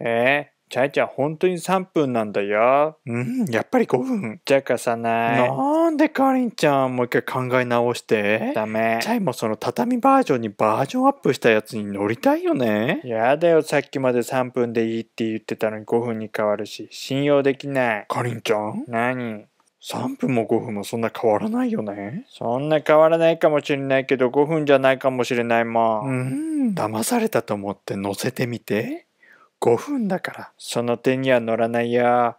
えー、チャイちゃん本当に3分なんだよ。うん、やっぱり5分。じゃかさない。なんでかりんちゃんもう一回考え直して。ダメ。チャイもその畳バージョンにバージョンアップしたやつに乗りたいよね。やだよ、さっきまで3分でいいって言ってたのに5分に変わるし、信用できない。かりんちゃん何3分も5分もそんな変わらないよねそんな変わらないかもしれないけど5分じゃないかもしれないもん。うん、騙されたと思って乗せてみて。5分だから、その点には乗らないや。